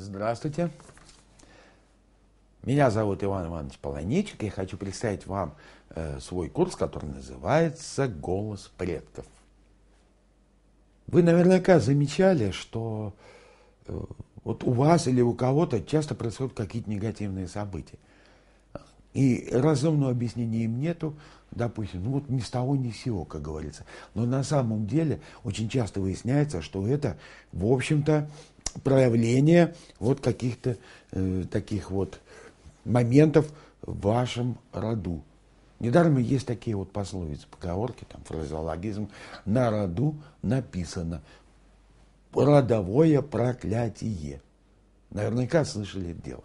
Здравствуйте. Меня зовут Иван Иванович Полоничек. Я хочу представить вам э, свой курс, который называется «Голос предков». Вы наверняка замечали, что э, вот у вас или у кого-то часто происходят какие-то негативные события. И разумного объяснения им нету, допустим, ну вот ни с того ни с сего, как говорится. Но на самом деле очень часто выясняется, что это, в общем-то, проявление вот каких-то э, таких вот моментов в вашем роду. Недаром есть такие вот пословицы, поговорки, там, фразеологизм. На роду написано родовое проклятие. Наверняка слышали это дело.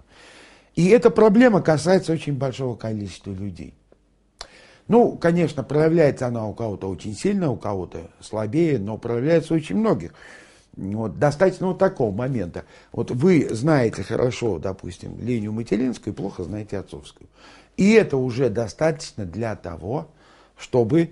И эта проблема касается очень большого количества людей. Ну, конечно, проявляется она у кого-то очень сильно, у кого-то слабее, но проявляется у очень многих. Вот, достаточно вот такого момента. Вот вы знаете хорошо, допустим, линию материнскую плохо знаете отцовскую. И это уже достаточно для того, чтобы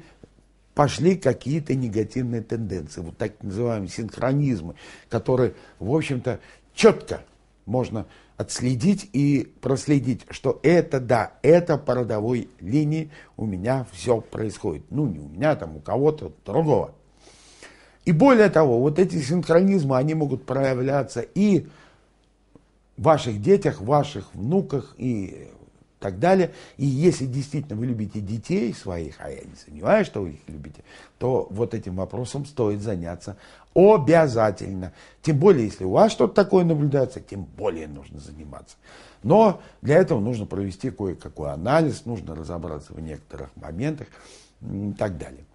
пошли какие-то негативные тенденции, вот так называемые синхронизмы, которые, в общем-то, четко можно отследить и проследить, что это да, это по родовой линии у меня все происходит. Ну, не у меня, там у кого-то другого. И более того, вот эти синхронизмы, они могут проявляться и в ваших детях, в ваших внуках и так далее. И если действительно вы любите детей своих, а я не сомневаюсь, что вы их любите, то вот этим вопросом стоит заняться обязательно. Тем более, если у вас что-то такое наблюдается, тем более нужно заниматься. Но для этого нужно провести кое-какой анализ, нужно разобраться в некоторых моментах и так далее.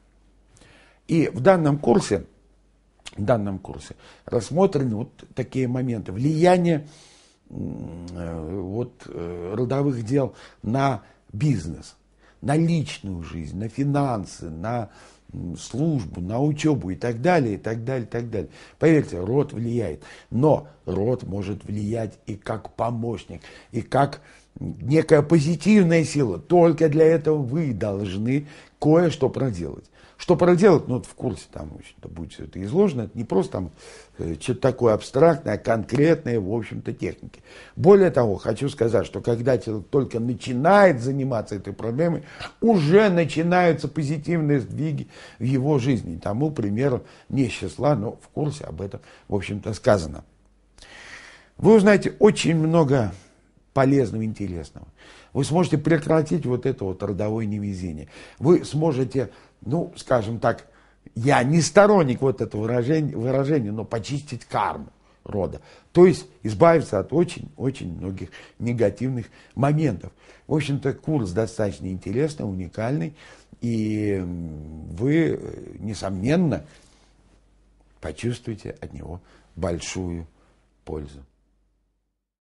И в данном курсе в данном курсе рассмотрены вот такие моменты. Влияние э, вот, э, родовых дел на бизнес, на личную жизнь, на финансы, на службу, на учебу и так далее, и так далее, и так далее. Поверьте, род влияет. Но род может влиять и как помощник, и как некая позитивная сила. Только для этого вы должны кое-что проделать. Что проделать, ну, это в курсе там очень-то будет все это изложено, это не просто там э, что-то такое абстрактное, а конкретное, в общем-то, техники. Более того, хочу сказать, что когда человек только начинает заниматься этой проблемой, уже начинаются позитивные сдвиги в его жизни. Тому примеру не с числа, но в курсе об этом, в общем-то, сказано. Вы узнаете очень много полезного, интересного. Вы сможете прекратить вот это вот родовое невезение. Вы сможете, ну, скажем так, я не сторонник вот этого выражения, выражения но почистить карму рода. То есть избавиться от очень-очень многих негативных моментов. В общем-то, курс достаточно интересный, уникальный. И вы, несомненно, почувствуете от него большую пользу.